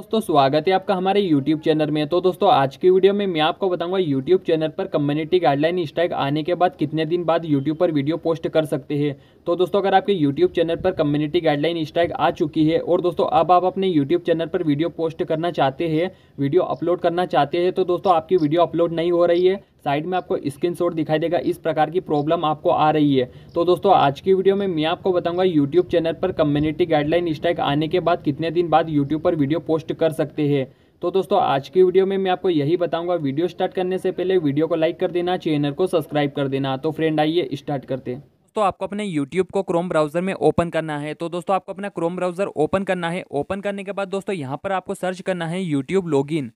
दोस्तों स्वागत है आपका हमारे YouTube चैनल में तो दोस्तों आज की वीडियो में मैं आपको बताऊंगा YouTube चैनल पर कम्युनिटी गाइडलाइन स्ट्राइक आने के बाद कितने दिन बाद YouTube पर वीडियो पोस्ट कर सकते हैं तो दोस्तों अगर आपके YouTube चैनल पर कम्युनिटी गाइडलाइन स्ट्राइक आ चुकी है और दोस्तों अब आप अपने YouTube चैनल पर वीडियो पोस्ट करना चाहते हैं वीडियो अपलोड करना चाहते हैं तो दोस्तों आपकी वीडियो अपलोड नहीं हो रही है साइड में आपको शॉट दिखाई देगा इस प्रकार की प्रॉब्लम आपको आ रही है तो दोस्तों आज की वीडियो में मैं आपको बताऊंगा यूट्यूब चैनल पर कम्युनिटी गाइडलाइन स्ट्राइक आने के बाद कितने दिन बाद यूट्यूब पर वीडियो पोस्ट कर सकते हैं तो दोस्तों आज की वीडियो में मैं आपको यही बताऊंगा वीडियो स्टार्ट करने से पहले वीडियो को लाइक कर देना चैनल को सब्सक्राइब कर देना तो फ्रेंड आइए स्टार्ट करते हैं दोस्तों आपको अपने YouTube को क्रोम ब्राउज़र में ओपन करना है तो दोस्तों आपको अपना क्रोम ब्राउज़र ओपन करना है ओपन करने के बाद दोस्तों यहाँ पर आपको सर्च करना है यूट्यूब लॉगिन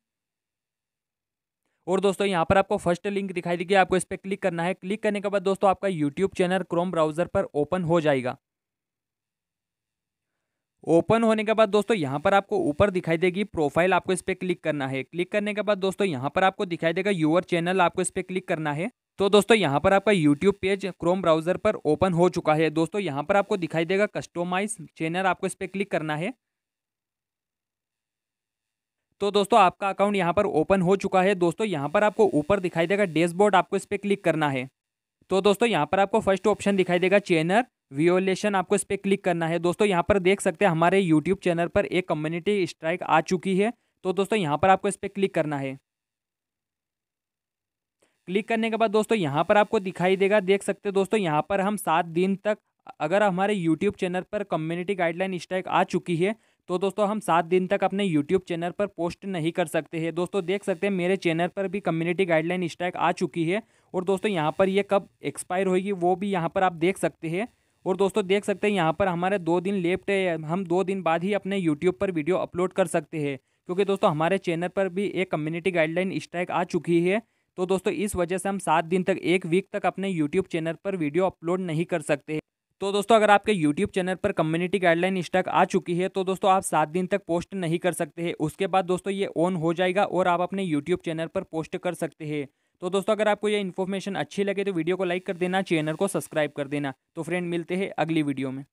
और दोस्तों यहाँ पर आपको फर्स्ट लिंक दिखाई देगी आपको इस पर क्लिक करना है क्लिक करने के बाद दोस्तों आपका यूट्यूब चैनल क्रोम ब्राउजर पर ओपन हो जाएगा ओपन होने के बाद दोस्तों यहाँ पर आपको ऊपर दिखाई देगी प्रोफाइल आपको इस पर क्लिक करना है क्लिक करने के बाद दोस्तों यहाँ पर आपको दिखाई देगा यूअर चैनल आपको इस पर क्लिक करना है तो दोस्तों यहाँ पर आपका यूट्यूब पेज क्रोम ब्राउजर पर ओपन हो चुका है दोस्तों यहाँ पर आपको दिखाई देगा कस्टोमाइज चैनल आपको इस पर क्लिक करना है तो दोस्तों आपका अकाउंट यहाँ पर ओपन हो चुका है दोस्तों यहाँ पर आपको ऊपर दिखाई देगा डैशबोर्ड आपको इस पर क्लिक करना है तो दोस्तों यहाँ पर आपको फर्स्ट ऑप्शन दिखाई देगा चैनल वियोलेशन आपको इस पर क्लिक करना है दोस्तों यहाँ पर देख सकते हैं हमारे यूट्यूब चैनल पर एक कम्युनिटी स्ट्राइक आ चुकी है तो दोस्तों यहाँ पर आपको इस पर क्लिक करना है क्लिक करने के बाद दोस्तों यहाँ पर आपको दिखाई देगा देख सकते हैं दोस्तों यहाँ पर हम सात दिन तक अगर हमारे यूट्यूब चैनल पर कम्युनिटी गाइडलाइन स्ट्राइक आ चुकी है तो दोस्तों हम सात दिन तक अपने यूट्यूब चैनल पर पोस्ट नहीं कर सकते हैं दोस्तों देख सकते हैं मेरे चैनल पर भी कम्युनिटी गाइडलाइन स्ट्राइक आ चुकी है और दोस्तों यहाँ पर ये कब एक्सपायर होगी वो भी यहाँ पर आप देख सकते हैं और दोस्तों देख सकते हैं यहाँ पर हमारे दो दिन लेफ्ट है हम दो दिन बाद ही अपने यूट्यूब पर वीडियो अपलोड कर सकते हैं क्योंकि दोस्तों हमारे चैनल पर भी एक कम्युनिटी गाइडलाइन स्ट्राइक आ चुकी है तो दोस्तों इस वजह से हम सात दिन तक एक वीक तक अपने यूट्यूब चैनल पर वीडियो अपलोड नहीं कर सकते तो दोस्तों अगर आपके YouTube चैनल पर कम्युनिटी गाइडलाइन स्टक आ चुकी है तो दोस्तों आप सात दिन तक पोस्ट नहीं कर सकते हैं उसके बाद दोस्तों ये ऑन हो जाएगा और आप अपने YouTube चैनल पर पोस्ट कर सकते हैं तो दोस्तों अगर आपको ये इन्फॉर्मेशन अच्छी लगे तो वीडियो को लाइक कर देना चैनल को सब्सक्राइब कर देना तो फ्रेंड मिलते हैं अगली वीडियो में